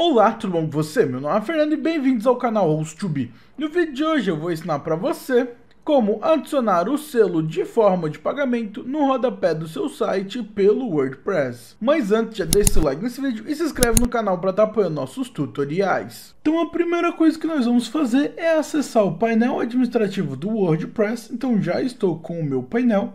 Olá, tudo bom com você? Meu nome é Fernando e bem-vindos ao canal host 2 No vídeo de hoje eu vou ensinar para você como adicionar o selo de forma de pagamento no rodapé do seu site pelo WordPress. Mas antes, já deixa seu like nesse vídeo e se inscreve no canal para estar tá apoiando nossos tutoriais. Então a primeira coisa que nós vamos fazer é acessar o painel administrativo do WordPress. Então já estou com o meu painel.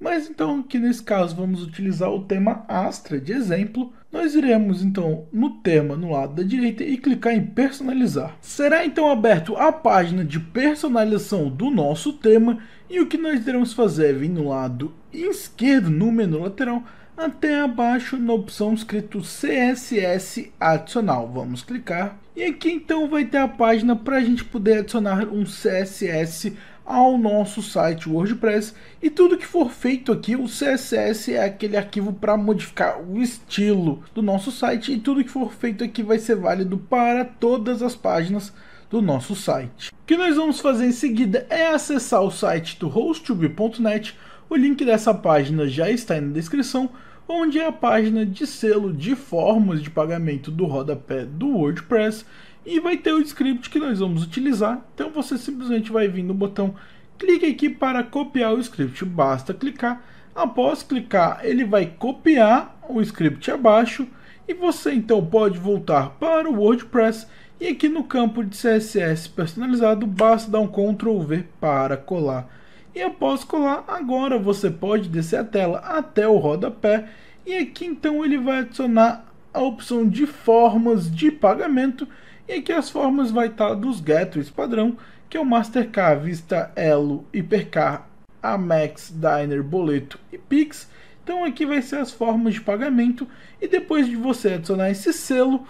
Mas então, que nesse caso vamos utilizar o tema Astra de exemplo, nós iremos então no tema no lado da direita e clicar em personalizar. Será então aberto a página de personalização do nosso tema e o que nós iremos fazer é vir no lado esquerdo no menu lateral até abaixo na opção escrito CSS adicional. Vamos clicar e aqui então vai ter a página para a gente poder adicionar um CSS ao nosso site WordPress e tudo que for feito aqui, o CSS é aquele arquivo para modificar o estilo do nosso site e tudo que for feito aqui vai ser válido para todas as páginas do nosso site. O que nós vamos fazer em seguida é acessar o site do hostube.net, o link dessa página já está aí na descrição, onde é a página de selo de formas de pagamento do rodapé do WordPress e vai ter o script que nós vamos utilizar. Então você simplesmente vai vir no botão clique aqui para copiar o script, basta clicar. Após clicar, ele vai copiar o script abaixo e você então pode voltar para o WordPress e aqui no campo de CSS personalizado, basta dar um Ctrl V para colar. E após colar, agora você pode descer a tela até o rodapé e aqui então ele vai adicionar a opção de formas de pagamento e aqui as formas vai estar tá dos gateways padrão, que é o Mastercard, Vista, Elo, Hipercar, Amex, Diner, Boleto e Pix. Então aqui vai ser as formas de pagamento e depois de você adicionar esse selo,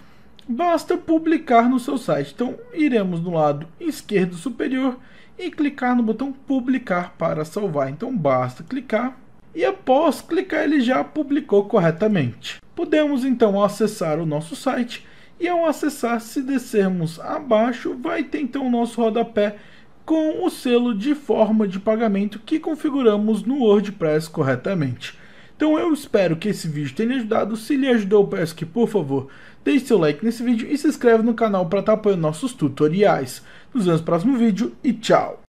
basta publicar no seu site. Então iremos no lado esquerdo superior e clicar no botão publicar para salvar. Então basta clicar e após clicar ele já publicou corretamente. Podemos então acessar o nosso site e ao acessar, se descermos abaixo, vai ter então o nosso rodapé com o selo de forma de pagamento que configuramos no WordPress corretamente. Então eu espero que esse vídeo tenha ajudado, se lhe ajudou peço que por favor deixe seu like nesse vídeo e se inscreve no canal para estar apoiando nossos tutoriais. Nos vemos no próximo vídeo e tchau!